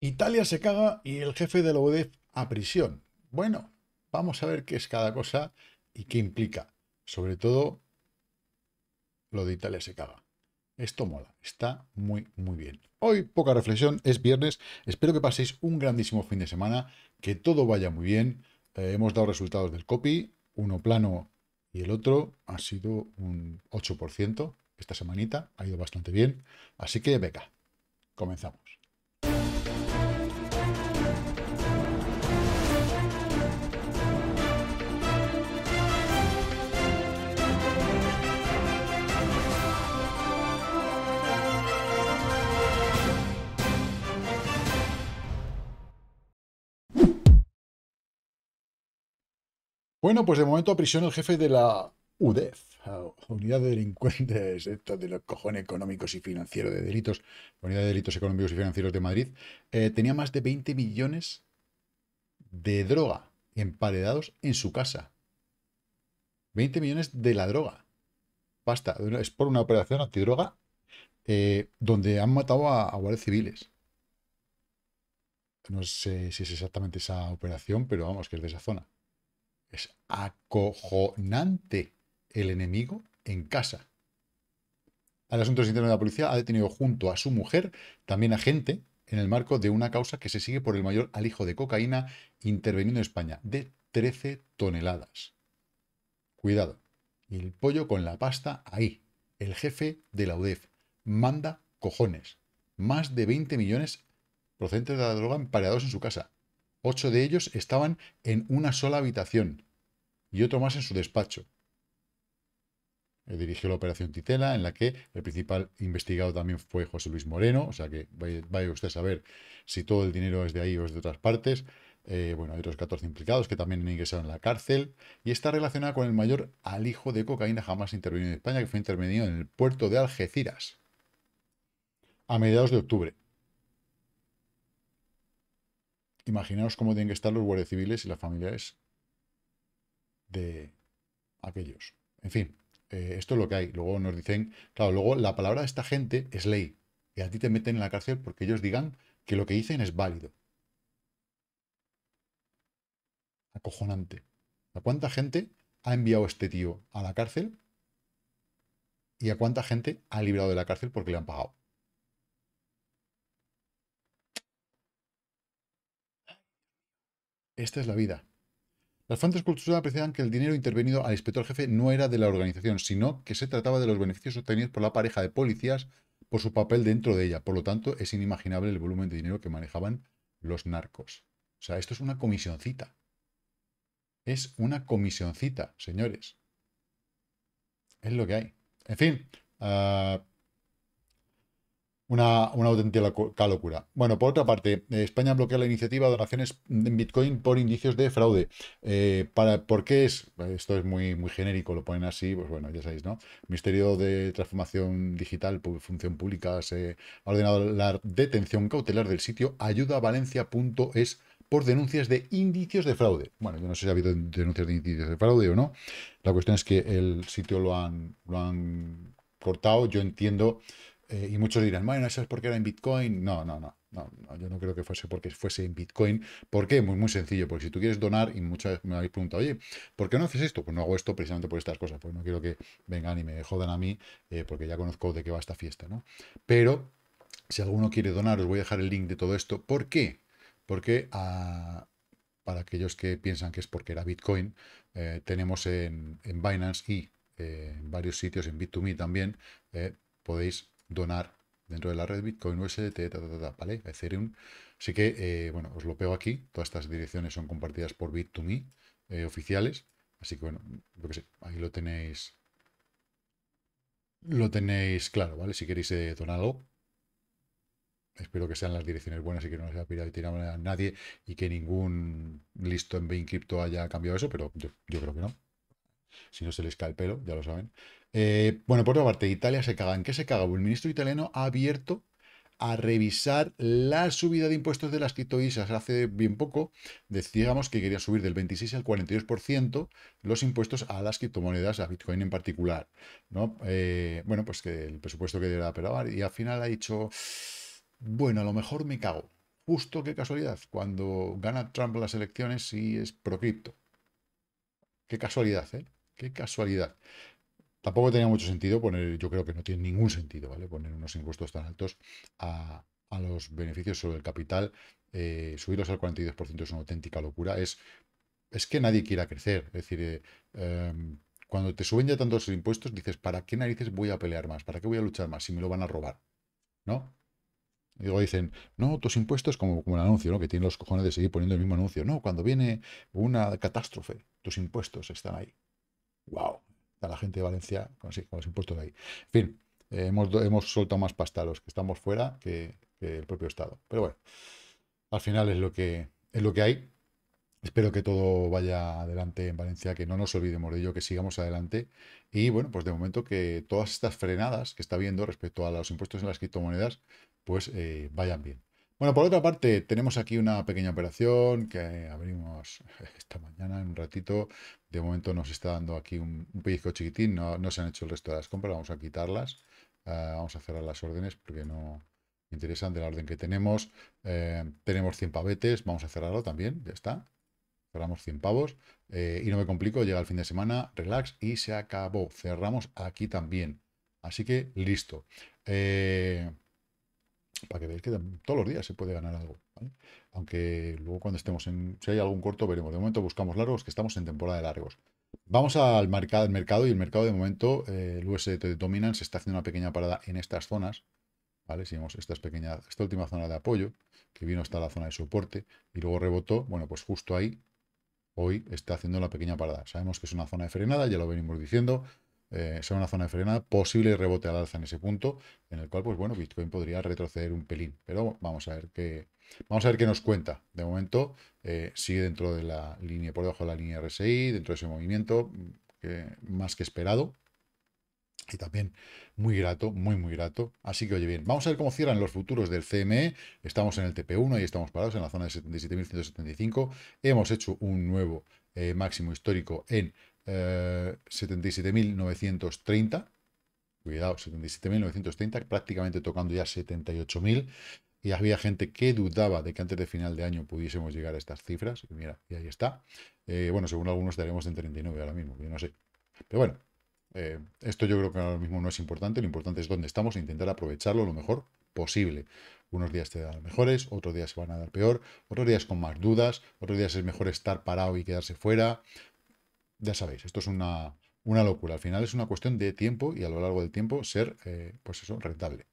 Italia se caga y el jefe de la a prisión. Bueno, vamos a ver qué es cada cosa y qué implica. Sobre todo, lo de Italia se caga. Esto mola, está muy, muy bien. Hoy poca reflexión, es viernes. Espero que paséis un grandísimo fin de semana, que todo vaya muy bien. Eh, hemos dado resultados del copy, uno plano y el otro ha sido un 8% esta semanita, ha ido bastante bien. Así que beca, comenzamos. Bueno, pues de momento a prisión el jefe de la UDEF, Unidad de Delincuentes de los cojones económicos y financieros de delitos, Unidad de Delitos Económicos y Financieros de Madrid, eh, tenía más de 20 millones de droga emparedados en su casa. 20 millones de la droga. Basta, es por una operación antidroga eh, donde han matado a, a guardias civiles. No sé si es exactamente esa operación, pero vamos, que es de esa zona. Es acojonante el enemigo en casa. Al asunto interno de la Policía ha detenido junto a su mujer también a gente en el marco de una causa que se sigue por el mayor alijo de cocaína intervenido en España, de 13 toneladas. Cuidado, el pollo con la pasta ahí. El jefe de la UDEF manda cojones. Más de 20 millones procedentes de la droga empareados en su casa. Ocho de ellos estaban en una sola habitación y otro más en su despacho. dirigió la operación Titela, en la que el principal investigado también fue José Luis Moreno, o sea que vaya, usted a saber si todo el dinero es de ahí o es de otras partes. Eh, bueno, hay otros 14 implicados que también han ingresado en la cárcel y está relacionada con el mayor alijo de cocaína jamás intervenido en España, que fue intervenido en el puerto de Algeciras a mediados de octubre imaginaos cómo tienen que estar los guardias civiles y las familiares de aquellos. En fin, eh, esto es lo que hay. Luego nos dicen, claro, luego la palabra de esta gente es ley. Y a ti te meten en la cárcel porque ellos digan que lo que dicen es válido. Acojonante. ¿A cuánta gente ha enviado este tío a la cárcel? ¿Y a cuánta gente ha librado de la cárcel porque le han pagado? Esta es la vida. Las fuentes culturales apreciaban que el dinero intervenido al inspector jefe no era de la organización, sino que se trataba de los beneficios obtenidos por la pareja de policías por su papel dentro de ella. Por lo tanto, es inimaginable el volumen de dinero que manejaban los narcos. O sea, esto es una comisioncita. Es una comisioncita, señores. Es lo que hay. En fin, ah, una, auténtica locura. Bueno, por otra parte, España bloquea la iniciativa de donaciones en Bitcoin por indicios de fraude. Eh, para, ¿Por qué es? Pues esto es muy, muy genérico, lo ponen así, pues bueno, ya sabéis, ¿no? Ministerio de Transformación Digital, Función Pública, se ha ordenado la detención cautelar del sitio ayudavalencia.es por denuncias de indicios de fraude. Bueno, yo no sé si ha habido denuncias de indicios de fraude o no. La cuestión es que el sitio lo han, lo han cortado. Yo entiendo eh, y muchos dirán, bueno, eso es porque era en Bitcoin. No, no, no, no, yo no creo que fuese porque fuese en Bitcoin. ¿Por qué? Muy, muy sencillo, porque si tú quieres donar, y muchas veces me habéis preguntado, oye, ¿por qué no haces esto? Pues no hago esto precisamente por estas cosas, pues no quiero que vengan y me jodan a mí, eh, porque ya conozco de qué va esta fiesta, ¿no? Pero si alguno quiere donar, os voy a dejar el link de todo esto. ¿Por qué? Porque ah, para aquellos que piensan que es porque era Bitcoin, eh, tenemos en, en, Binance y en varios sitios, en Bit2Me también, podéis donar dentro de la red Bitcoin, USDT, ta, ¿vale? Ethereum. Así que, eh, bueno, os lo pego aquí. Todas estas direcciones son compartidas por Bit2Me, eh, oficiales. Así que, bueno, ahí lo tenéis. Lo tenéis claro, ¿vale? Si queréis eh, donar Espero que sean las direcciones buenas y que no sea tirado a nadie y que ningún listo en 20 haya cambiado eso, pero yo creo que no si no se les cae el pelo, ya lo saben. Eh, bueno, por otra parte, Italia se caga. ¿En qué se caga? Pues el ministro italiano ha abierto a revisar la subida de impuestos de las criptomonedas Hace bien poco decíamos que quería subir del 26 al 42% los impuestos a las criptomonedas, a Bitcoin en particular. Eh, bueno, pues que el presupuesto que debe aprobar y al final ha dicho, bueno, a lo mejor me cago. Justo qué casualidad, cuando gana Trump las elecciones y es pro cripto. Qué casualidad, ¿eh? Qué casualidad. Tampoco tenía mucho sentido poner, yo creo que no tiene ningún sentido, ¿vale? Poner unos impuestos tan altos a, los beneficios sobre el capital. Eh, subirlos al 42% es una auténtica locura. Es, es que nadie quiera crecer. Es decir, eh, em, cuando te suben ya tantos impuestos, dices, ¿para qué narices voy a pelear más? ¿Para qué voy a luchar más si me lo van a robar? ¿No? Y luego dicen, no, tus impuestos, como, como anuncio, ¿no? Que tienen los cojones de seguir poniendo el mismo anuncio. No, cuando viene una catástrofe, tus impuestos están ahí wow, a la gente de Valencia con, los impuestos de ahí. En fin, hemos, hemos soltado más pasta los que estamos fuera que, el propio Estado. Pero bueno, al final es lo que, es lo que hay. Espero que todo vaya adelante en Valencia, que no nos olvidemos de ello, que sigamos adelante. Y bueno, pues de momento que todas estas frenadas que está habiendo respecto a los impuestos en las criptomonedas, pues eh, vayan bien. Bueno, por otra parte, tenemos aquí una pequeña operación que abrimos esta mañana en un ratito. De momento nos está dando aquí un, pellizco chiquitín. No, no, se han hecho el resto de las compras, vamos a quitarlas. Eh, vamos a cerrar las órdenes porque no me interesan de la orden que tenemos. Eh, tenemos 100 pavetes, vamos a cerrarlo también, ya está. Cerramos 100 pavos eh, y no me complico, llega el fin de semana, relax y se acabó. Cerramos aquí también. Así que listo para que veáis que todos los días se puede ganar algo. Aunque luego cuando estemos en, si hay algún corto, veremos. De momento buscamos largos, que estamos en temporada de largos. Vamos al mercado, el mercado y el mercado de momento, eh, el el USDT Dominance está haciendo una pequeña parada en estas zonas. ¿Vale? Si vemos esta, esta última zona de apoyo, que vino hasta la zona de soporte y luego rebotó, bueno, pues justo ahí hoy está haciendo la pequeña parada. Sabemos que es una zona de frenada, ya lo venimos diciendo eh, sea una zona de frenada, posible rebote al alza en ese punto, en el cual, pues bueno, Bitcoin podría retroceder un pelín. Pero vamos a ver qué, vamos a ver qué nos cuenta. De momento, eh, sigue dentro de la línea, por debajo de la línea RSI, dentro de ese movimiento, más que esperado. Y también muy grato, muy, muy grato. Así que, oye, bien, vamos a ver cómo cierran los futuros del CME. Estamos en el TP1 y estamos parados en la zona de 77.175. Hemos hecho un nuevo eh, máximo histórico en 77.930. Eh, Cuidado, 77.930, prácticamente tocando ya 78.000. Y había gente que dudaba de que antes de final de año pudiésemos llegar a estas cifras. Y mira, y ahí está. Eh, bueno, según algunos estaremos en 39 ahora mismo, yo no sé. Pero bueno, eh, esto yo creo que ahora mismo no es importante. Lo importante es dónde estamos e intentar aprovecharlo lo mejor posible. Unos días te dan mejores, otros días se van a dar peor, otros días con más dudas, otros días es mejor estar parado y quedarse fuera ya sabéis, esto es una, locura. Al final es una cuestión de tiempo y a lo largo del tiempo ser, eh, pues eso, rentable.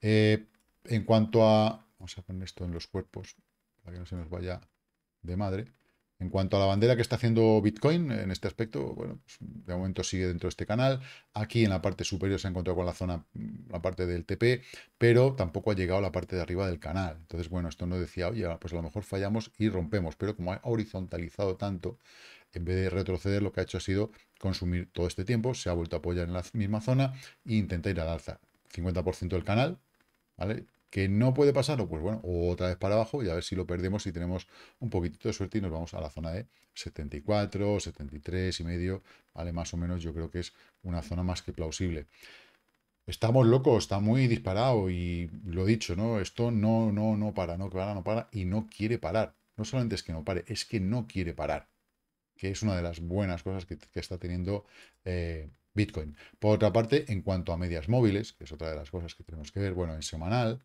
Eh, en cuanto a... Vamos a poner esto en los cuerpos para que no se nos vaya de madre. En cuanto a la bandera que está haciendo Bitcoin en este aspecto, bueno, pues, de momento sigue dentro de este canal. Aquí en la parte superior se ha encontrado con la zona, la parte del TP, pero tampoco ha llegado a la parte de arriba del canal. Entonces, bueno, esto no decía, oye, pues a lo mejor fallamos y rompemos, pero como ha horizontalizado tanto, en vez de retroceder, lo que ha hecho ha sido consumir todo este tiempo, se ha vuelto a apoyar en la misma zona e intenta ir al alza. 50% del canal, ¿vale? Que no puede pasarlo, pues bueno, otra vez para abajo y a ver si lo perdemos y tenemos un poquitito de suerte y nos vamos a la zona de 74, 73 y medio, ¿vale? Más o menos yo creo que es una zona más que plausible estamos locos, está muy disparado y lo dicho, ¿no? Esto no, no, no para, no para, no para y no quiere parar. No solamente es que no pare, es que no quiere parar que es una de las buenas cosas que, está teniendo eh, Bitcoin. Por otra parte, en cuanto a medias móviles, que es otra de las cosas que tenemos que ver, bueno, en semanal,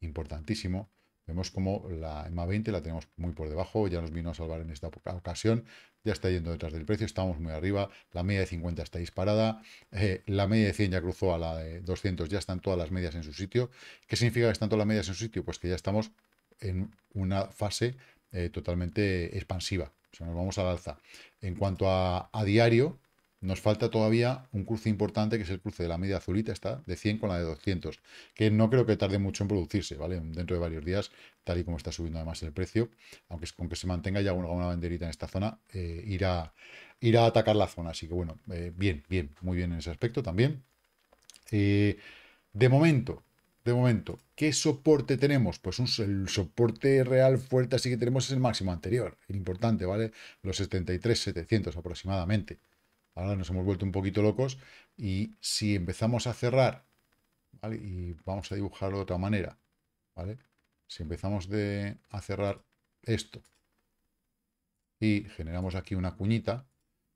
importantísimo, vemos como la MA 20 la tenemos muy por debajo, ya nos vino a salvar en esta ocasión, ya está yendo detrás del precio, estamos muy arriba, la media de 50 está disparada, eh, la media de 100 ya cruzó a la de 200, ya están todas las medias en su sitio. ¿Qué significa que están todas las medias en su sitio? Pues que ya estamos en una fase eh, totalmente expansiva, nos vamos al alza. En cuanto a, diario, nos falta todavía un cruce importante, que es el cruce de la media azulita, está de 100 con la de 200, que no creo que tarde mucho en producirse, ¿vale? Dentro de varios días, tal y como está subiendo además el precio, aunque con que se mantenga ya una, banderita en esta zona, eh, irá, irá, a atacar la zona. Así que bueno, eh, bien, bien, muy bien en ese aspecto también. Eh, de momento, de momento. ¿Qué soporte tenemos? Pues un, el soporte real fuerte así que tenemos es el máximo anterior, el importante, ¿vale? Los 73.700 aproximadamente. Ahora nos hemos vuelto un poquito locos y si empezamos a cerrar, ¿vale? Y vamos a dibujarlo de otra manera, ¿vale? Si empezamos a cerrar esto y generamos aquí una cuñita,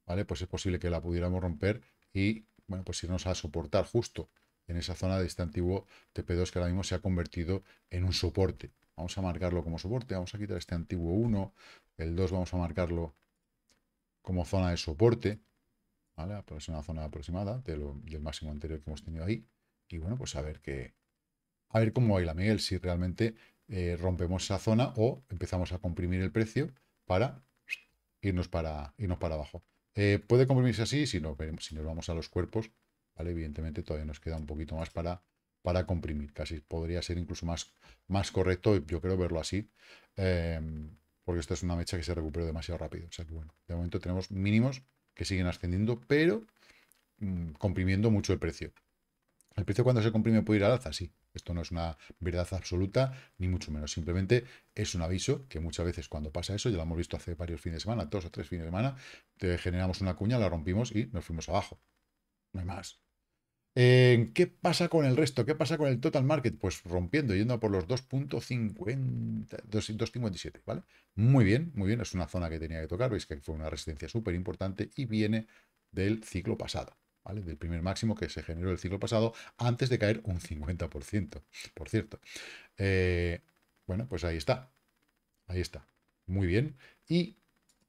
¿vale? Pues es posible que la pudiéramos romper y, bueno, pues irnos a soportar justo en esa zona de este antiguo TP2 que ahora mismo se ha convertido en un soporte. Vamos a marcarlo como soporte, vamos a quitar este antiguo 1, el 2 vamos a marcarlo como zona de soporte, ¿vale? Es pues una zona aproximada del máximo anterior que hemos tenido ahí. Y bueno, pues a ver qué, a ver cómo baila Miguel, si realmente eh, rompemos esa zona o empezamos a comprimir el precio para irnos para, irnos para abajo. Eh, puede comprimirse así si, no, si nos vamos a los cuerpos Evidentemente todavía nos queda un poquito más para, para comprimir, casi podría ser incluso más, más correcto, yo creo, verlo así, em, porque esta es una mecha que se recuperó demasiado rápido. de momento tenemos mínimos que siguen ascendiendo, pero mm, comprimiendo mucho el precio. El precio cuando se comprime puede ir al alza, sí. Esto no es una verdad absoluta, ni mucho menos. Simplemente es un aviso que muchas veces cuando pasa eso, ya lo hemos visto hace varios fines de semana, dos o tres fines de semana, te generamos una cuña, la rompimos y nos fuimos abajo no hay más. Eh, ¿Qué pasa con el resto? ¿Qué pasa con el total market? Pues rompiendo, yendo por los 2.57, ¿vale? Muy bien, muy bien, es una zona que tenía que tocar, veis que fue una resistencia súper importante y viene del ciclo pasado, ¿vale? Del primer máximo que se generó el ciclo pasado antes de caer un 50%, por cierto. Eh, bueno, pues ahí está, ahí está, muy bien. Y,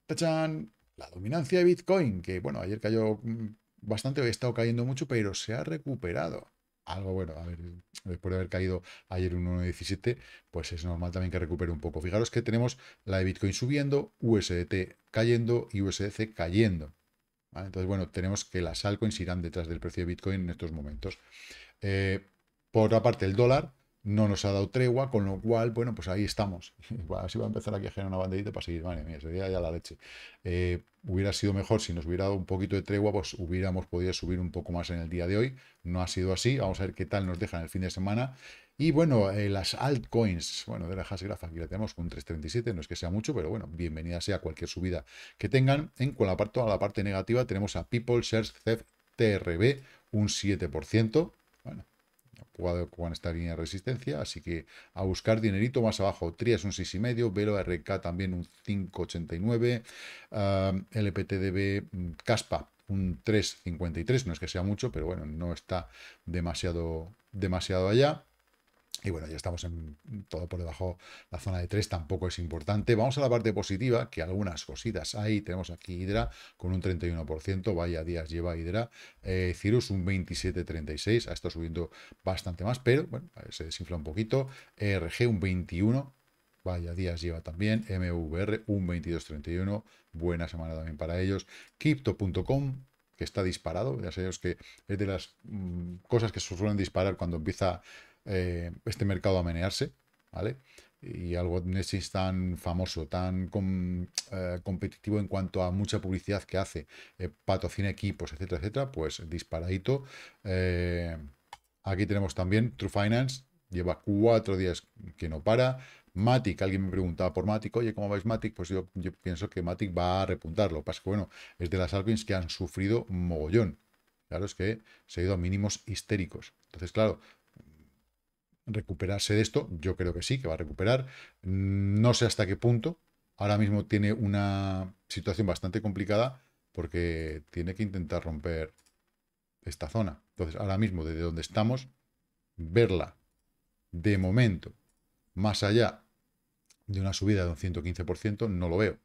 tachan, la dominancia de Bitcoin, que bueno, ayer cayó mm, bastante, ha estado cayendo mucho, pero se ha recuperado. Algo bueno, a ver, después de haber caído ayer un 1.17, pues es normal también que recupere un poco. Fijaros que tenemos la de Bitcoin subiendo, USDT cayendo y USDC cayendo. Entonces, bueno, tenemos que las altcoins irán detrás del precio de Bitcoin en estos momentos. Eh, por otra parte, el dólar no nos ha dado tregua, con lo cual, bueno, pues ahí estamos. así va a empezar aquí a generar una banderita para pues seguir, Vale, mía, sería ya la leche. Eh, hubiera sido mejor si nos hubiera dado un poquito de tregua, pues hubiéramos podido subir un poco más en el día de hoy. No ha sido así, vamos a ver qué tal nos dejan el fin de semana. Y bueno, eh, las altcoins, bueno, de la hashgraph, aquí la tenemos con 3.37, no es que sea mucho, pero bueno, bienvenida sea cualquier subida que tengan. En, con la parte, toda la parte negativa tenemos a People, search CEF, TRB, un 7%. Bueno, jugado con esta línea de resistencia, así que a buscar dinerito más abajo. Trias un 6,5, Velo RK también un 5,89, LPTDB mm, Caspa un 3,53, no es que sea mucho, pero bueno, no está demasiado, demasiado allá. Y bueno, ya estamos en todo por debajo la zona de 3, tampoco es importante. Vamos a la parte positiva, que algunas cositas hay. Tenemos aquí Hydra con un 31%, vaya días lleva Hydra. Eh, Cirrus un 27,36, ha estado subiendo bastante más, pero bueno, se desinfla un poquito. E RG un 21, Vaya días lleva también. MVR, un 22.31. Buena semana también para ellos. Crypto.com, que está disparado. Ya sabéis que es de las mm, cosas que se suelen disparar cuando empieza eh, este mercado a menearse, ¿vale? Y algo es tan famoso, tan eh, competitivo en cuanto a mucha publicidad que hace, eh, patrocina equipos, etcétera, etcétera, pues disparadito. Eh, aquí tenemos también True Finance, lleva cuatro días que no para. Matic, alguien me preguntaba por Matic, oye, ¿cómo vais Matic? Pues yo, pienso que Matic va a repuntarlo, Lo que pasa es que, bueno, es de las altcoins que han sufrido mogollón. Claro, es que se ha ido a mínimos histéricos. Entonces, claro, recuperarse de esto. Yo creo que sí, que va a recuperar. No sé hasta qué punto. Ahora mismo tiene una situación bastante complicada porque tiene que intentar romper esta zona. Entonces, ahora mismo, desde donde estamos, verla de momento más allá de una subida de un 115%, no lo veo.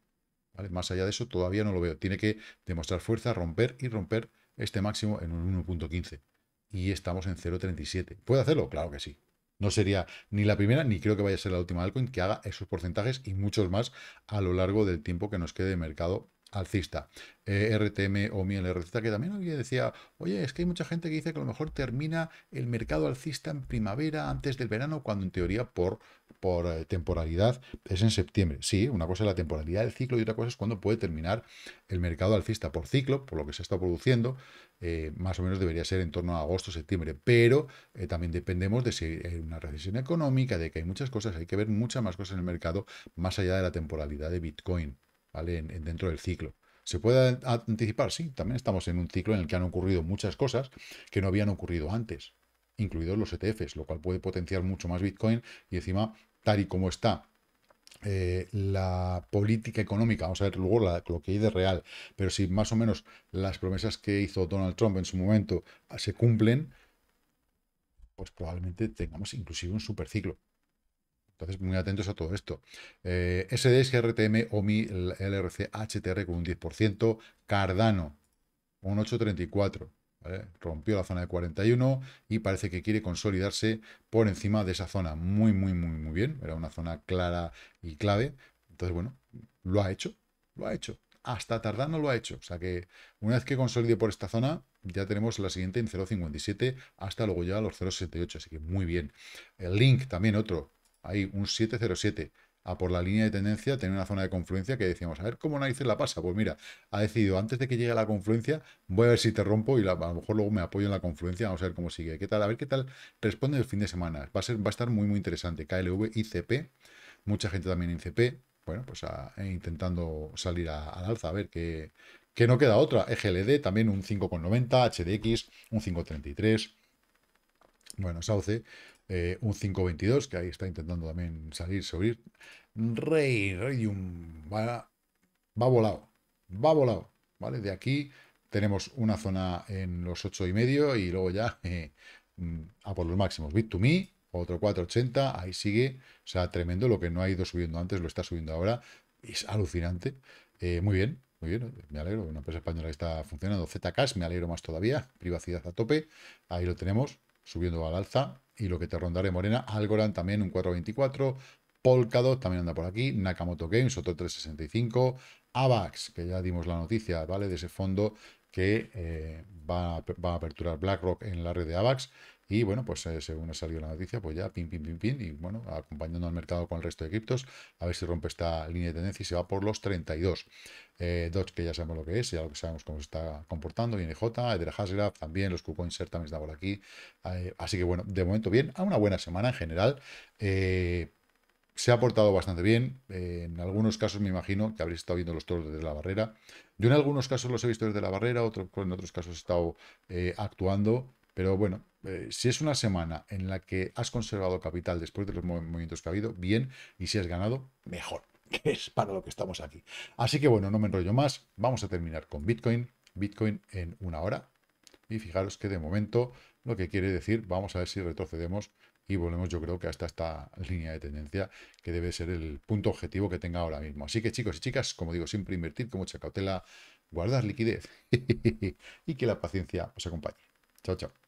Más allá de eso, todavía no lo veo. Tiene que demostrar fuerza, romper y romper este máximo en un 1.15. Y estamos en 0.37. ¿Puede hacerlo? Claro que sí. No sería ni la primera, ni creo que vaya a ser la última altcoin que haga esos porcentajes y muchos más a lo largo del tiempo que nos quede de mercado alcista. Eh, RTM o RTM que también decía, oye, es que hay mucha gente que dice que a lo mejor termina el mercado alcista en primavera, antes del verano, cuando en teoría por, por eh, temporalidad es en septiembre. Sí, una cosa es la temporalidad del ciclo y otra cosa es cuando puede terminar el mercado alcista por ciclo, por lo que se está produciendo, eh, más o menos debería ser en torno a agosto, septiembre, pero también dependemos de si hay una recesión económica, de que hay muchas cosas, hay que ver muchas más cosas en el mercado, más allá de la temporalidad de Bitcoin dentro del ciclo. ¿Se puede anticipar? Sí, también estamos en un ciclo en el que han ocurrido muchas cosas que no habían ocurrido antes, incluidos los ETFs, lo cual puede potenciar mucho más Bitcoin y encima, tal y como está eh, la política económica, vamos a ver luego lo que hay de real, pero si más o menos las promesas que hizo Donald Trump en su momento ah, se cumplen, pues probablemente tengamos inclusive un superciclo. Entonces, muy atentos a todo esto. Eh, SDS, RTM, OMI, LRC, HTR con un 10%, Cardano un 8,34%. Rompió la zona de 41 y parece que quiere consolidarse por encima de esa zona. Muy, muy, muy, muy bien. Era una zona clara y clave. Entonces, bueno, lo ha hecho, lo ha hecho. Hasta tardar no lo ha hecho. O sea que una vez que consolide por esta zona, ya tenemos la siguiente en 0.57 hasta luego ya los 0.68. Así que muy bien. El link también otro. Ahí, un 707 a por la línea de tendencia, tiene una zona de confluencia que decíamos, a ver cómo narices la pasa. Pues mira, ha decidido, antes de que llegue a la confluencia, voy a ver si te rompo y a lo mejor luego me apoyo en la confluencia, vamos a ver cómo sigue. ¿Qué tal? A ver qué tal responde el fin de semana. Va a, ser, va a estar muy, muy interesante. KLV, ICP, mucha gente también en ICP, bueno, pues e intentando salir al alza, a ver qué, que no queda otra. EGLD también un 5,90, HDX un 5,33. Bueno, Sauce, eh, un 5.22, que ahí está intentando también salir, subir. Rey, un va, volado, va volado, ¿vale? De aquí tenemos una zona en los 8 y medio y luego ya eh, mm, a por los máximos. Bit to me, otro 480, ahí sigue, o sea, tremendo, lo que no ha ido subiendo antes lo está subiendo ahora, es alucinante. Eh, muy bien, muy bien, me alegro, una empresa española que está funcionando, ZK, me alegro más todavía, privacidad a tope, ahí lo tenemos, subiendo al alza, y lo que te rondaré morena. Algorand también un 424. Polkadot también anda por aquí. Nakamoto Games otro 365. AVAX, que ya dimos la noticia, ¿vale? De ese fondo que eh, va, va, a, aperturar BlackRock en la red de AVAX. Y bueno, pues eh, según ha salido la noticia, pues ya pin, pin, pin, pin. Y bueno, acompañando al mercado con el resto de criptos, a ver si rompe esta línea de tendencia y se va por los 32. Eh, que ya sabemos lo que es, ya lo que sabemos cómo se está comportando, J, Eder Hasgraph también, los Ser también está por aquí. Eh, así que bueno, de momento bien, a una buena semana en general. Eh, se ha portado bastante bien. en algunos casos me imagino que habréis estado viendo los toros desde la barrera. Yo en algunos casos los he visto desde la barrera, otro, en otros casos he estado actuando. Pero bueno, eh, si es una semana en la que has conservado capital después de los movimientos que ha habido, bien, y si has ganado, mejor, que es para lo que estamos aquí. Así que bueno, no me enrollo más, vamos a terminar con Bitcoin, Bitcoin en una hora, y fijaros que de momento lo que quiere decir, vamos a ver si retrocedemos y volvemos yo creo que hasta esta línea de tendencia que debe ser el punto objetivo que tenga ahora mismo. Así que chicos y chicas, como digo, siempre invertir con mucha cautela, guardar liquidez y que la paciencia os acompañe. Chao, chao.